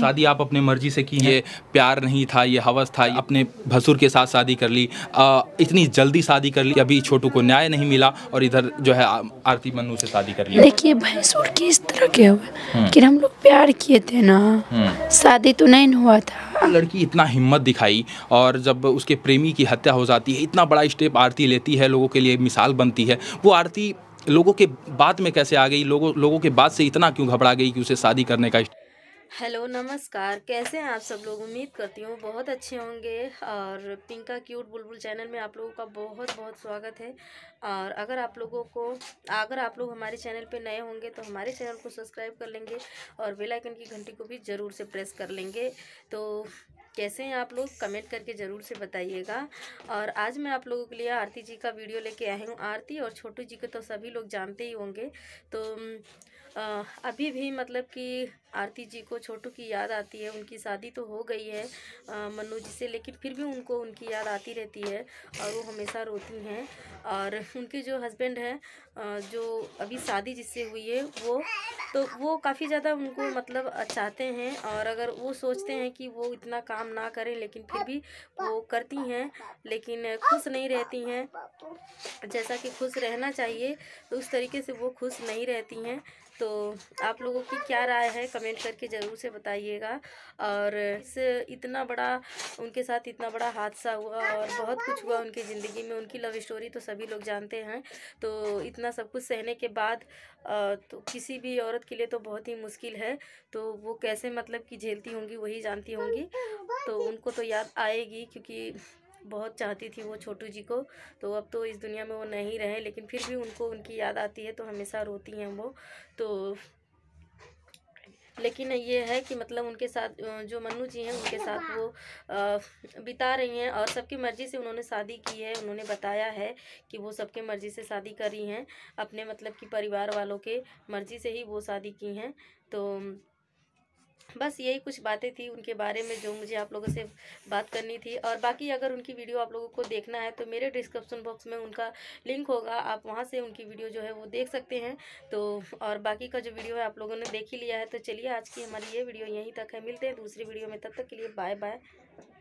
शादी आप अपने मर्जी से की ये प्यार नहीं था ये हवस था अपने भसुर के साथ शादी कर ली आ, इतनी जल्दी शादी कर ली अभी छोटू को न्याय नहीं मिला और इधर जो है आरती मनु से शादी कर ली देखिए भैंसुर की इस तरह के हुए हम्म। कि हम लोग प्यार किए थे ना हम्म। शादी तो नहीं हुआ था लड़की इतना हिम्मत दिखाई और जब उसके प्रेमी की हत्या हो जाती है इतना बड़ा स्टेप आरती लेती है लोगों के लिए मिसाल बनती है वो आरती लोगों के बाद में कैसे आ गई लोगों लोगों के बाद से इतना क्यों घबरा गई कि उसे शादी करने का हेलो नमस्कार कैसे हैं आप सब लोग उम्मीद करती हूँ बहुत अच्छे होंगे और पिंका क्यूट बुलबुल चैनल में आप लोगों का बहुत बहुत स्वागत है और अगर आप लोगों को अगर आप लोग हमारे चैनल पे नए होंगे तो हमारे चैनल को सब्सक्राइब कर लेंगे और बेल आइकन की घंटी को भी ज़रूर से प्रेस कर लेंगे तो कैसे हैं आप लोग कमेंट करके ज़रूर से बताइएगा और आज मैं आप लोगों के लिए आरती जी का वीडियो लेके आई हूँ आरती और छोटू जी को तो सभी लोग जानते ही होंगे तो आ, अभी भी मतलब कि आरती जी को छोटू की याद आती है उनकी शादी तो हो गई है मनु जी से लेकिन फिर भी उनको उनकी याद आती रहती है और वो हमेशा रोती हैं और उनके जो हस्बैंड हैं जो अभी शादी जिससे हुई है वो तो वो काफ़ी ज़्यादा उनको मतलब चाहते हैं और अगर वो सोचते हैं कि वो इतना काम ना करें लेकिन फिर भी वो करती हैं लेकिन खुश नहीं रहती हैं जैसा कि खुश रहना चाहिए तो उस तरीके से वो खुश नहीं रहती हैं तो आप लोगों की क्या राय है कमेंट करके ज़रूर से बताइएगा और इस इतना बड़ा उनके साथ इतना बड़ा हादसा हुआ और बहुत कुछ हुआ उनकी ज़िंदगी में उनकी लव स्टोरी तो सभी लोग जानते हैं तो इतना सब कुछ सहने के बाद तो किसी भी औरत के लिए तो बहुत ही मुश्किल है तो वो कैसे मतलब कि झेलती होंगी वही जानती होंगी तो उनको तो याद आएगी क्योंकि बहुत चाहती थी वो छोटू जी को तो अब तो इस दुनिया में वो नहीं रहे लेकिन फिर भी उनको उनकी याद आती है तो हमेशा रोती हैं वो तो लेकिन ये है कि मतलब उनके साथ जो मन्नू जी हैं उनके साथ वो बिता रही हैं और सबकी मर्ज़ी से उन्होंने शादी की है उन्होंने बताया है कि वो सबके मर्ज़ी से शादी करी हैं अपने मतलब कि परिवार वालों के मर्ज़ी से ही वो शादी की हैं तो बस यही कुछ बातें थी उनके बारे में जो मुझे आप लोगों से बात करनी थी और बाकी अगर उनकी वीडियो आप लोगों को देखना है तो मेरे डिस्क्रिप्शन बॉक्स में उनका लिंक होगा आप वहाँ से उनकी वीडियो जो है वो देख सकते हैं तो और बाकी का जो वीडियो है आप लोगों ने देख ही लिया है तो चलिए आज की हमारी ये वीडियो यहीं तक है मिलते हैं दूसरी वीडियो में तब तक के लिए बाय बाय